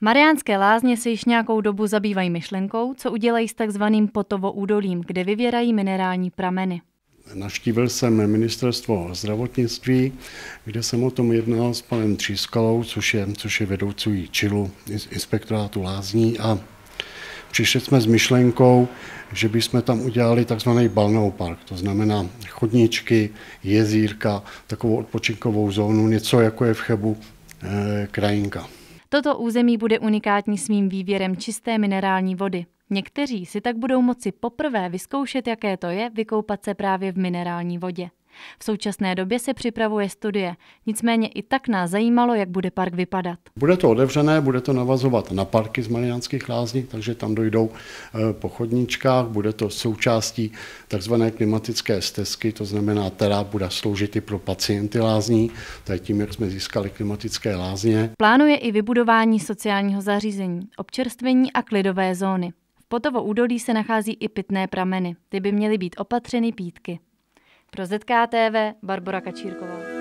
Mariánské lázně se již nějakou dobu zabývají myšlenkou, co udělají s takzvaným údolím, kde vyvěrají minerální prameny. Naštívil jsem ministerstvo zdravotnictví, kde jsem o tom jednal s panem Třískalou, což je, což je vedoucí čilu inspektorátu lázní a přišli jsme s myšlenkou, že bychom tam udělali takzvaný balnou park, to znamená chodničky, jezírka, takovou odpočinkovou zónu, něco jako je v Chebu e, krajinka. Toto území bude unikátní svým výběrem čisté minerální vody. Někteří si tak budou moci poprvé vyzkoušet, jaké to je vykoupat se právě v minerální vodě. V současné době se připravuje studie, nicméně i tak nás zajímalo, jak bude park vypadat. Bude to otevřené, bude to navazovat na parky z Mariánských lázní, takže tam dojdou eh, po chodníčkách, bude to součástí takzvané klimatické stezky, to znamená, která bude sloužit i pro pacienty lázní, to je tím, jak jsme získali klimatické lázně. Plánuje i vybudování sociálního zařízení, občerstvení a klidové zóny. V Potovo údolí se nachází i pitné prameny. Ty by měly být opatřeny pítky. Pro ZKTV Barbara Kačírková.